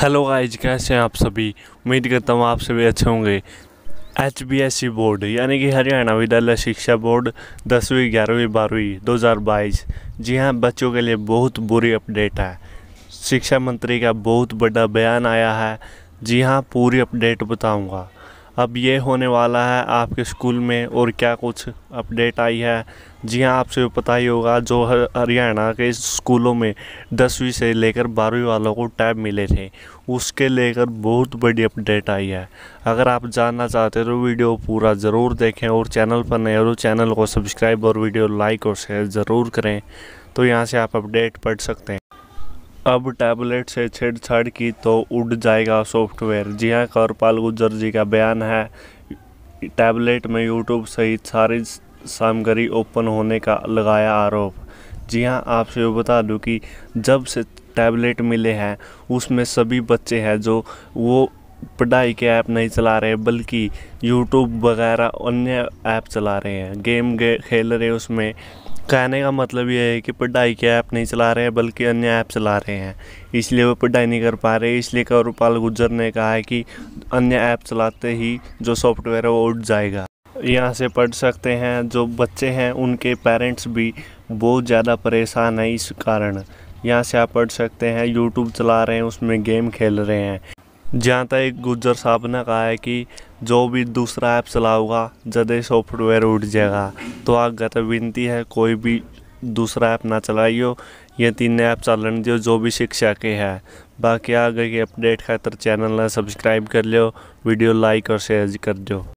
hello guys कैसे हैं आप सभी उम्मीद करता हूँ आप सभी अच्छे होंगे H B S C board यानी कि हरियाणा विद्यालय शिक्षा बोर्ड दसवीं ग्यारहवीं बारहवीं दो हज़ार बाईस जी हाँ बच्चों के लिए बहुत बुरी अपडेट है शिक्षा मंत्री का बहुत बड़ा बयान आया है जी हाँ पूरी अपडेट बताऊँगा अब ये होने वाला है आपके स्कूल में और क्या कुछ अपडेट आई है जी हाँ आपसे पता ही होगा जो हरियाणा के स्कूलों में दसवीं से लेकर बारहवीं वालों को टैब मिले थे उसके लेकर बहुत बड़ी अपडेट आई है अगर आप जानना चाहते हो तो वीडियो पूरा ज़रूर देखें और चैनल पर नए हो तो चैनल को सब्सक्राइब और वीडियो लाइक और शेयर ज़रूर करें तो यहाँ से आप अपडेट पढ़ सकते हैं अब टैबलेट से छेड़छाड़ की तो उड़ जाएगा सॉफ्टवेयर जी हाँ करपाल गुजर जी का बयान है टैबलेट में यूट्यूब सहित सारी सामग्री ओपन होने का लगाया आरोप जी हाँ आपसे बता दूँ कि जब से टैबलेट मिले हैं उसमें सभी बच्चे हैं जो वो पढ़ाई के ऐप नहीं चला रहे बल्कि यूट्यूब वगैरह अन्य ऐप चला रहे हैं गेम गे, खेल रहे हैं उसमें कहने का मतलब यह है कि पढ़ाई के ऐप नहीं चला रहे हैं बल्कि अन्य ऐप चला रहे हैं इसलिए वो पढ़ाई नहीं कर पा रहे इसलिए कौरपाल गुज्जर ने कहा है कि अन्य ऐप चलाते ही जो सॉफ्टवेयर है वो उठ जाएगा यहाँ से पढ़ सकते हैं जो बच्चे हैं उनके पेरेंट्स भी बहुत ज़्यादा परेशान हैं इस कारण यहाँ से आप पढ़ सकते हैं यूट्यूब चला रहे हैं उसमें गेम खेल रहे हैं जहाँ तक गुज्जर साहब ने कहा है कि जो भी दूसरा ऐप चलाओगा जदे सॉफ्टवेयर उठ जाएगा तो आप घर तो विनती है कोई भी दूसरा ऐप ना चलाइयो ये तीन ऐप चलन दियो जो भी शिक्षा के है बाकी आगे की अपडेट खातर चैनल ने सब्सक्राइब कर लियो वीडियो लाइक और शेयर कर दो